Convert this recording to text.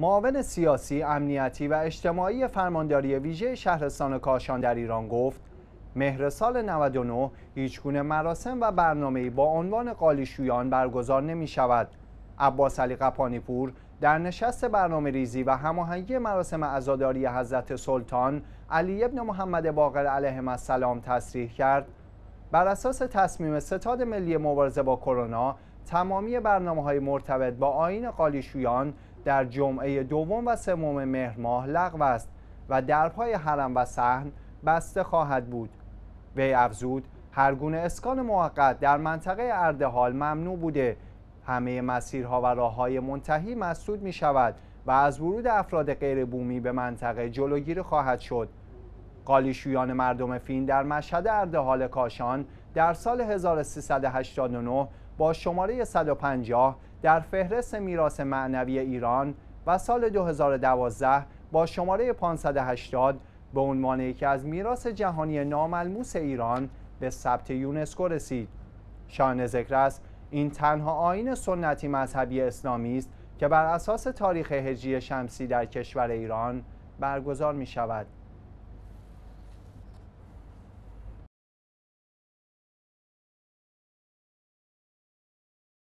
معاون سیاسی، امنیتی و اجتماعی فرمانداری ویژه شهرستان کاشان در ایران گفت مهر سال 99 هیچگونه مراسم و برنامه‌ای با عنوان قالیشویان برگزار نمی شود. عباس علی قپانی پور در نشست برنامه ریزی و هماهنگی مراسم عزاداری حضرت سلطان علی ابن محمد باقر علیه السلام تصریح کرد بر اساس تصمیم ستاد ملی مبارزه با کرونا تمامی برنامه های مرتبط با آین قالیشویان در جمعه دوم و سوم مهر ماه لغو است و درهای حرم و صحن بسته خواهد بود وی افزود هرگونه اسکان موقت در منطقه اردهال ممنوع بوده همه مسیرها و راههای منتهی مسدود می شود و از ورود افراد غیر بومی به منطقه جلوگیری خواهد شد قالیشویان مردم فین در مشهد اردهال کاشان در سال 1389 با شماره 150 در فهرست میراث معنوی ایران و سال 2012 با شماره 580 به عنوان یکی از میراث جهانی ناملموس ایران به ثبت یونسکو رسید. شان ذکر است این تنها آین سنتی مذهبی اسلامی است که بر اساس تاریخ هجری شمسی در کشور ایران برگزار می شود.